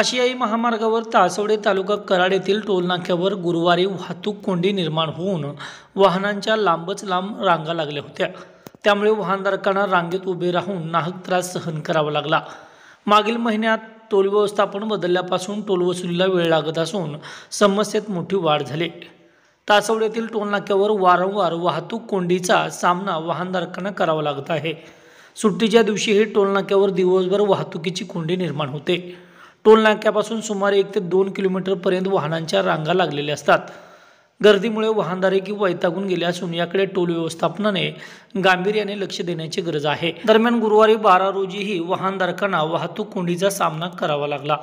आशियाई महामार्गावर तासवडे तालुका कराड येथील टोलनाक्यावर गुरुवारी वाहतूक कोंडी निर्माण होऊन वाहनांच्या लांबच लांब रांगा लागल्या होत्या त्यामुळे वाहनधारकांना रांगेत उभे राहून नाहक त्रास सहन करावा लागला मागील महिन्यात टोल व्यवस्थापन बदलल्यापासून टोल वसुलीला वेळ लागत असून समस्येत मोठी वाढ झाली तासवड्यातील टोलनाक्यावर वारंवार वाहतूक कोंडीचा सामना वाहनधारकांना करावा लागत आहे सुट्टीच्या दिवशीही टोलनाक्यावर दिवसभर वाहतुकीची कोंडी निर्माण होते टोल नाक्यापासून सुमारे एक ते दोन किलोमीटरपर्यंत वाहनांच्या रांगा लागलेल्या असतात गर्दीमुळे वाहनदारे की वैतागून गेले असून याकडे टोल व्यवस्थापनाने गांभीर्याने लक्ष देण्याची गरज आहे दरम्यान गुरुवारी बारा रोजीही वाहनधारकांना वाहतूक कोंडीचा सामना करावा लागला